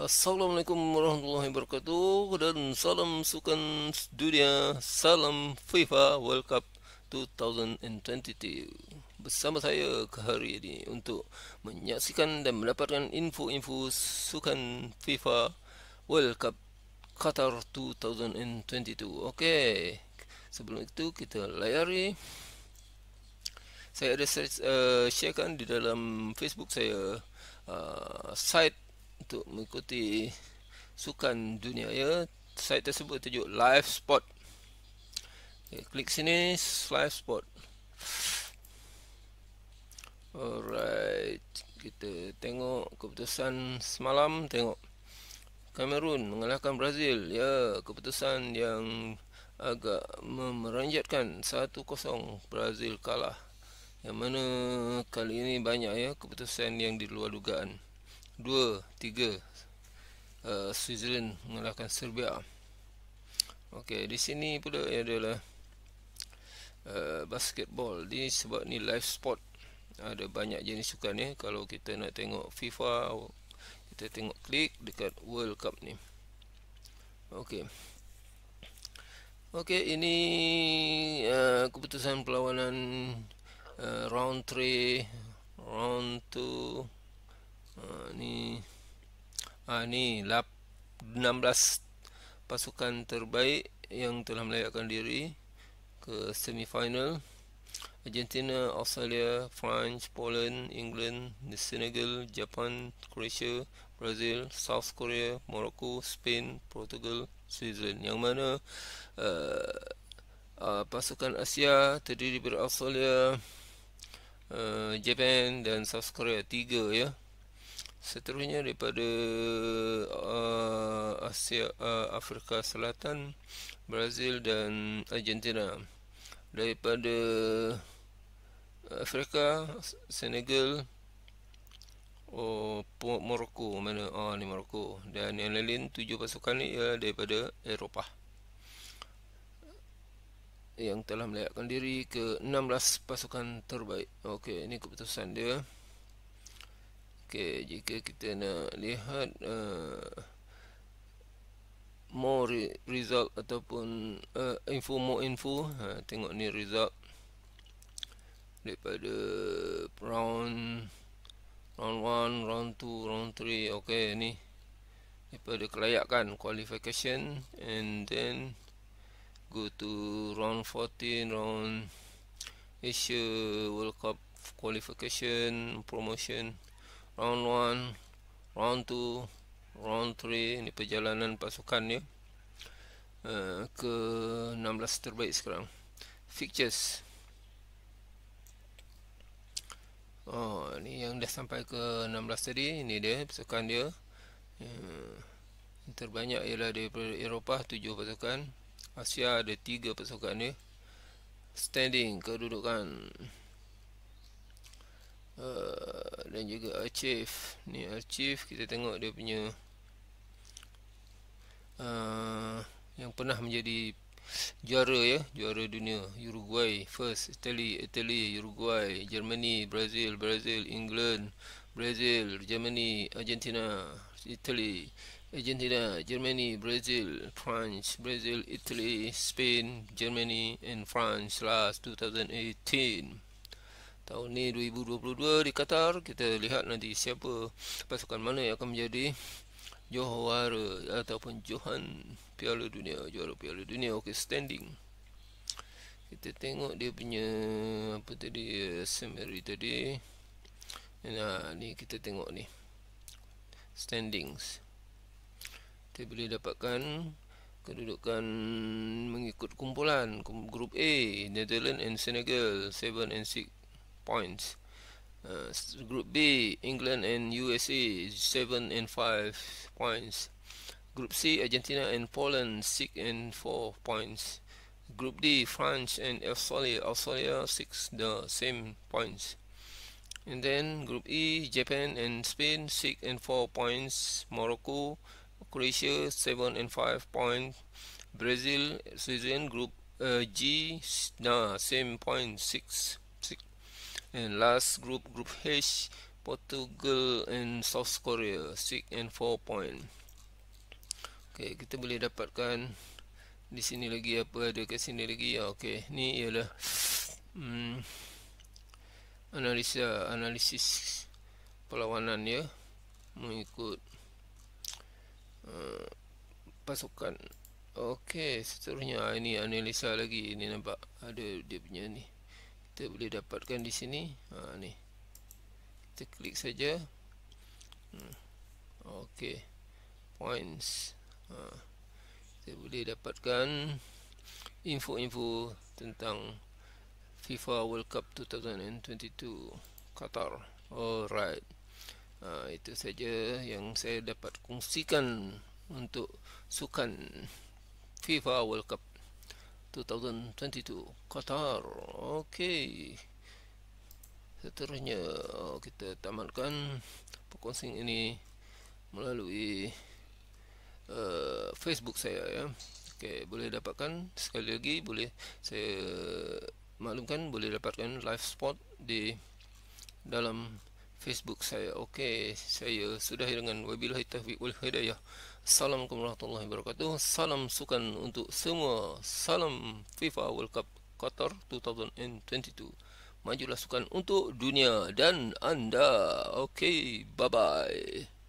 Assalamualaikum warahmatullahi wabarakatuh dan salam sukan dunia, salam FIFA World Cup 2022. Bersama saya ke hari ini untuk menyaksikan dan mendapatkan info-info sukan FIFA World Cup Qatar 2022. Okey. Sebelum itu kita layari saya ada uh, sharekan di dalam Facebook saya uh, site untuk mengikuti sukan dunia ya site tersebut tajuk live spot okay, ya, klik sini live spot alright kita tengok keputusan semalam tengok Kamerun mengalahkan Brazil ya keputusan yang agak memeranjatkan 1-0 Brazil kalah yang mana kali ini banyak ya keputusan yang di luar dugaan 2-3 uh, eh, Switzerland mengalahkan Serbia ok di sini pula adalah uh, basketball Di sebab ni live sport ada banyak jenis sukan ni kalau kita nak tengok FIFA kita tengok klik dekat World Cup ni ok ok ini uh, keputusan perlawanan uh, round 3 round 2 Ah, ni ah ni 16 pasukan terbaik yang telah melayakkan diri ke semi final. Argentina, Australia, France, Poland, England, Senegal, Japan, Croatia, Brazil, South Korea, Morocco, Spain, Portugal, Switzerland yang mana uh, uh, pasukan Asia terdiri daripada Australia, uh, Japan dan South Korea tiga ya. Yeah seterusnya daripada uh, Asia uh, Afrika Selatan Brazil dan Argentina daripada uh, Afrika Senegal oh Morocco mana ah oh, ni Morocco dan yang lain tujuh pasukan ni ialah daripada Eropah yang telah melayakkan diri ke 16 pasukan terbaik okey ini keputusan dia Okey, jika kita nak lihat uh, more result ataupun uh, info more info, ha, tengok ni result daripada round round 1, round 2, round 3. Okey, ni daripada kelayakan qualification and then go to round 14, round Asia World Cup qualification promotion round 1 round 2 round 3 ini perjalanan pasukan dia uh, ke 16 terbaik sekarang fixtures oh ni yang dah sampai ke 16 tadi ini dia pasukan dia eh, yang terbanyak ialah daripada Eropah 7 pasukan Asia ada 3 pasukan dia standing kedudukan Eh, dan juga archive ni archive kita tengok dia punya uh, yang pernah menjadi juara ya juara dunia Uruguay first Italy Italy Uruguay Germany Brazil Brazil England Brazil Germany Argentina Italy Argentina Germany Brazil France Brazil Italy Spain Germany and France last 2018 tahun ni 2022 di Qatar kita lihat nanti siapa pasukan mana yang akan menjadi juara ataupun johan Piala Dunia juara Piala Dunia okey standing kita tengok dia punya apa tadi summary tadi nah ni kita tengok ni standings kita boleh dapatkan kedudukan mengikut kumpulan grup A Netherlands and Senegal 7 and 6 points. Uh, group B, England and USA, 7 and 5 points. Group C, Argentina and Poland, 6 and 4 points. Group D, France and Australia, Australia 6, the same points. And then Group E, Japan and Spain, 6 and 4 points. Morocco, Croatia, 7 and 5 points. Brazil, Switzerland, Group uh, G, nah, same point, 6, 6 and last group group H Portugal and South Korea six and four point okay kita boleh dapatkan di sini lagi apa ada ke sini lagi ya okay ni ialah hmm, analisa analisis perlawanan ya mengikut uh, pasukan okay seterusnya ah, ini analisa lagi ini nampak ada dia punya ni kita boleh dapatkan di sini ha, ni kita klik saja hmm. ok points ha, kita boleh dapatkan info-info tentang FIFA World Cup 2022 Qatar alright ha, itu saja yang saya dapat kongsikan untuk sukan FIFA World Cup 2022 Qatar Okey Seterusnya oh, Kita tamatkan Perkongsian ini Melalui uh, Facebook saya ya. Okey, Boleh dapatkan Sekali lagi Boleh Saya Maklumkan Boleh dapatkan Live spot Di Dalam Facebook saya. Okey, saya sudah dengan wabillahi taufiq wal hidayah. Assalamualaikum warahmatullahi wabarakatuh. Salam sukan untuk semua. Salam FIFA World Cup Qatar 2022. Majulah sukan untuk dunia dan anda. Okey, bye-bye.